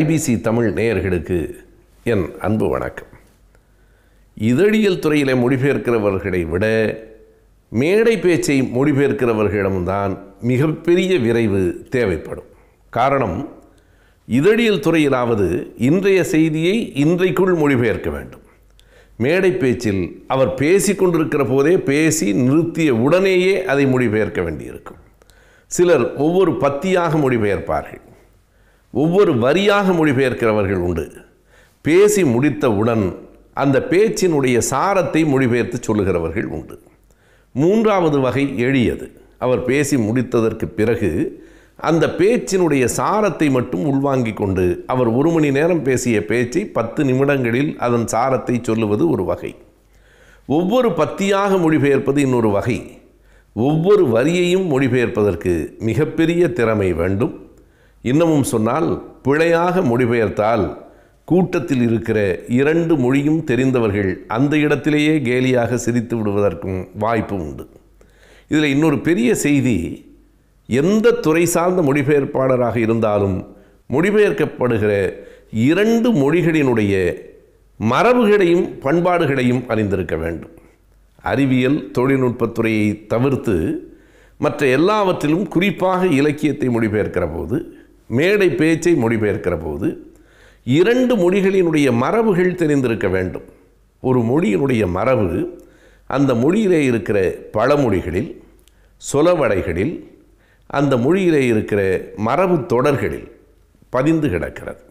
IBC Tamil நேயர்களுக்கு என் அன்பு வணக்கம் இதழியல் துறையில் மொழிபெயர்க்கிறவர்களை விட மேடை பேச்சை மொழிபெயர்க்கிறவர்களிடம்தான் மிகப்பெரிய விரைவு தேவைப்படும் காரணம் இதழியல் துறையிலாவது இன்றைய செய்தியை இன்றைக்குள் மொழிபெயர்க்க வேண்டும் மேடை பேச்சில் அவர் பேசி கொண்டிருக்கிற போதே பேசி நிறுத்திய உடனேயே அதை மொழிபெயர்க்க வேண்டியிருக்கும் சிலர் ஒவ்வொரு பத்தியாக மொழிபெயர்ப்பார்கள் ஒவ்வொரு வரியாக மொழிபெயர்க்கிறவர்கள் உண்டு பேசி முடித்தவுடன் அந்த பேச்சினுடைய சாரத்தை மொழிபெயர்த்து சொல்லுகிறவர்கள் உண்டு மூன்றாவது வகை எளியது அவர் பேசி முடித்ததற்கு பிறகு அந்த பேச்சினுடைய சாரத்தை மட்டும் உள்வாங்கி கொண்டு அவர் ஒரு மணி நேரம் பேசிய பேச்சை பத்து நிமிடங்களில் அதன் சாரத்தை சொல்லுவது ஒரு வகை ஒவ்வொரு பத்தியாக மொழிபெயர்ப்பது இன்னொரு வகை ஒவ்வொரு வரியையும் மொழிபெயர்ப்பதற்கு மிகப்பெரிய திறமை வேண்டும் இன்னமும் சொன்னால் பிழையாக மொழிபெயர்த்தால் கூட்டத்தில் இருக்கிற இரண்டு மொழியும் தெரிந்தவர்கள் அந்த இடத்திலேயே கேலியாக சிரித்து விடுவதற்கும் வாய்ப்பு உண்டு இதில் இன்னொரு பெரிய செய்தி எந்த துறை சார்ந்த மொழிபெயர்ப்பாளராக இருந்தாலும் மொழிபெயர்க்கப்படுகிற இரண்டு மொழிகளினுடைய மரபுகளையும் பண்பாடுகளையும் அறிந்திருக்க வேண்டும் அறிவியல் தொழில்நுட்பத்துறையை தவிர்த்து மற்ற எல்லாவற்றிலும் குறிப்பாக இலக்கியத்தை மொழிபெயர்க்கிற போது மேடை பேச்சை மொழிபெயர்க்கிற போது இரண்டு மொழிகளினுடைய மரபுகள் தெரிந்திருக்க வேண்டும் ஒரு மொழியினுடைய மரபு அந்த மொழியிலே இருக்கிற பழமொழிகளில் சொலவடைகளில் அந்த மொழியிலே இருக்கிற மரபு தொடர்களில் பதிந்து கிடக்கிறது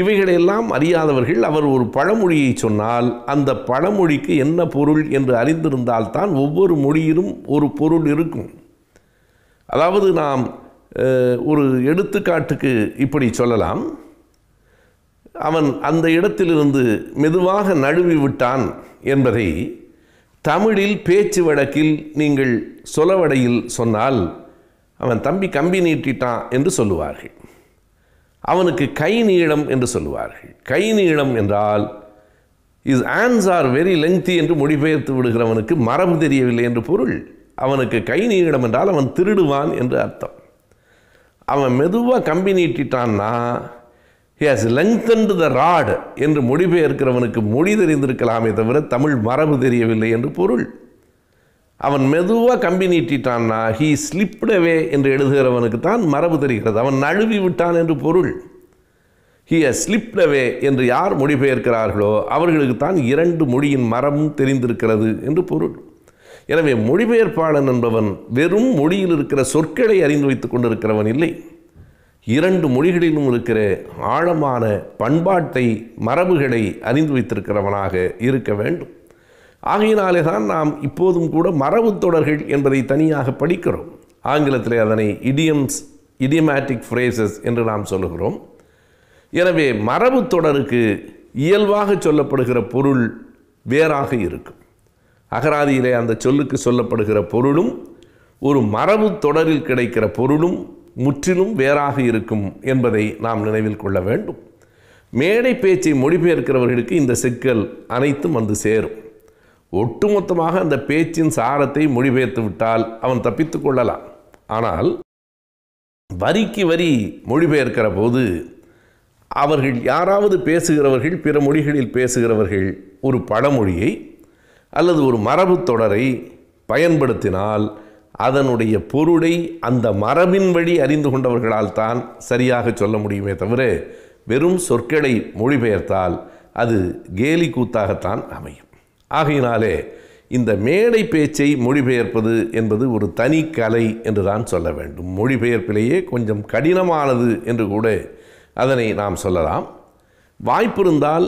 இவைகளையெல்லாம் அறியாதவர்கள் அவர் ஒரு பழமொழியை சொன்னால் அந்த பழமொழிக்கு என்ன பொருள் என்று அறிந்திருந்தால்தான் ஒவ்வொரு மொழியிலும் ஒரு பொருள் இருக்கும் அதாவது நாம் ஒரு எடுத்துக்காட்டுக்கு இப்படி சொல்லலாம் அவன் அந்த இடத்திலிருந்து மெதுவாக நழுவி விட்டான் என்பதை தமிழில் பேச்சு வழக்கில் நீங்கள் சொலவடையில் சொன்னால் அவன் தம்பி கம்பி நீட்டிட்டான் என்று சொல்லுவார்கள் அவனுக்கு கை நீளம் என்று சொல்லுவார்கள் கை நீளம் என்றால் his arms are very lengthy என்று மொழிபெயர்த்து விடுகிறவனுக்கு மரபு தெரியவில்லை என்று பொருள் அவனுக்கு கை நீளம் என்றால் அவன் திருடுவான் என்று அர்த்தம் அவன் மெதுவாக கம்பி நீட்டிட்டான்னா ஹியாஸ் லெங்தன்டு த ராடு என்று மொழிபெயர்க்கிறவனுக்கு மொழி தெரிந்திருக்கலாமே தவிர தமிழ் மரபு தெரியவில்லை என்று பொருள் அவன் மெதுவாக கம்பி நீட்டிட்டான்னா ஹீ ஸ்லிப்டவே என்று எழுதுகிறவனுக்கு தான் மரபு தெரிகிறது அவன் நழுவி விட்டான் என்று பொருள் ஹி அ ஸ்லிப்டவே என்று யார் மொழிபெயர்க்கிறார்களோ அவர்களுக்கு தான் இரண்டு மொழியின் மரமும் தெரிந்திருக்கிறது என்று பொருள் எனவே மொழிபெயர்ப்பாளன் என்பவன் வெறும் மொழியில் இருக்கிற சொற்களை அறிந்து வைத்துக் கொண்டிருக்கிறவன் இல்லை இரண்டு மொழிகளிலும் இருக்கிற ஆழமான பண்பாட்டை மரபுகளை அறிந்து வைத்திருக்கிறவனாக இருக்க வேண்டும் ஆகையினாலே தான் நாம் இப்போதும் கூட மரபு தொடர்கள் என்பதை தனியாக படிக்கிறோம் ஆங்கிலத்தில் அதனை இடியம்ஸ் இடியமேட்டிக் ஃப்ரேசஸ் என்று நாம் சொல்லுகிறோம் எனவே மரபு தொடருக்கு இயல்பாக சொல்லப்படுகிற பொருள் வேறாக இருக்கும் அகராதியிலே அந்த சொல்லுக்கு சொல்லப்படுகிற பொருளும் ஒரு மரபு தொடரில் கிடைக்கிற பொருளும் முற்றிலும் வேறாக இருக்கும் என்பதை நாம் நினைவில் கொள்ள வேண்டும் மேடை பேச்சை மொழிபெயர்க்கிறவர்களுக்கு இந்த சிக்கல் அனைத்தும் வந்து சேரும் ஒட்டுமொத்தமாக அந்த பேச்சின் சாரத்தை மொழிபெயர்த்து விட்டால் அவன் தப்பித்து கொள்ளலாம் ஆனால் வரிக்கு வரி மொழிபெயர்க்கிற போது அவர்கள் யாராவது பேசுகிறவர்கள் பிற மொழிகளில் பேசுகிறவர்கள் ஒரு பழமொழியை அல்லது ஒரு மரபு தொடரை பயன்படுத்தினால் அதனுடைய பொருளை அந்த மரபின் வழி அறிந்து கொண்டவர்களால் தான் சரியாக சொல்ல முடியுமே தவிர வெறும் சொற்களை மொழிபெயர்த்தால் அது கேலி கூத்தாகத்தான் அமையும் ஆகையினாலே இந்த மேடை பேச்சை மொழிபெயர்ப்பது என்பது ஒரு தனி கலை என்று தான் சொல்ல வேண்டும் மொழிபெயர்ப்பிலேயே கொஞ்சம் கடினமானது என்று கூட அதனை நாம் சொல்லலாம் வாய்ப்பிருந்தால்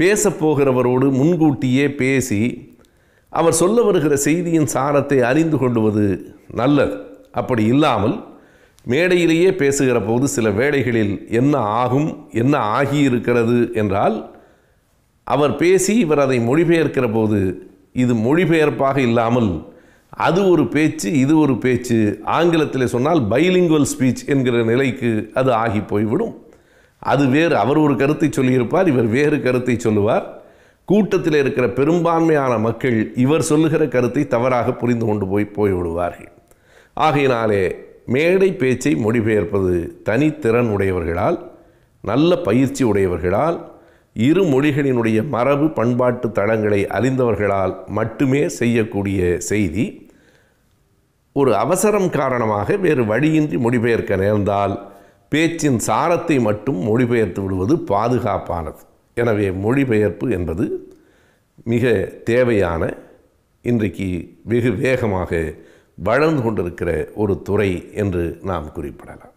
பேசப்போகிறவரோடு முன்கூட்டியே பேசி அவர் சொல்ல வருகிற செய்தியின் சாரத்தை அறிந்து கொள்வது நல்லது அப்படி இல்லாமல் மேடையிலேயே பேசுகிற போது சில வேளைகளில் என்ன ஆகும் என்ன ஆகியிருக்கிறது என்றால் அவர் பேசி இவர் அதை மொழிபெயர்க்கிற போது இது மொழிபெயர்ப்பாக இல்லாமல் அது ஒரு பேச்சு இது ஒரு பேச்சு ஆங்கிலத்தில் சொன்னால் பைலிங்குவல் ஸ்பீச் என்கிற நிலைக்கு அது ஆகி போய்விடும் அது வேறு அவர் ஒரு கருத்தை சொல்லியிருப்பார் இவர் வேறு கருத்தை சொல்லுவார் கூட்டத்தில் இருக்கிற பெரும்பான்மையான மக்கள் இவர் சொல்லுகிற கருத்தை தவறாக புரிந்து கொண்டு போய் போய்விடுவார்கள் ஆகையினாலே மேடை பேச்சை மொழிபெயர்ப்பது தனித்திறன் உடையவர்களால் நல்ல பயிற்சி உடையவர்களால் இரு மொழிகளினுடைய மரபு பண்பாட்டு தளங்களை அறிந்தவர்களால் மட்டுமே செய்யக்கூடிய செய்தி ஒரு அவசரம் காரணமாக வேறு வழியின்றி மொழிபெயர்க்க நேர்ந்தால் பேச்சின் சாரத்தை மட்டும் மொழிபெயர்த்து விடுவது பாதுகாப்பானது எனவே மொழிபெயர்ப்பு என்பது மிக தேவையான இன்றைக்கு வெகு வேகமாக வளர்ந்து கொண்டிருக்கிற ஒரு துறை என்று நாம் குறிப்பிடலாம்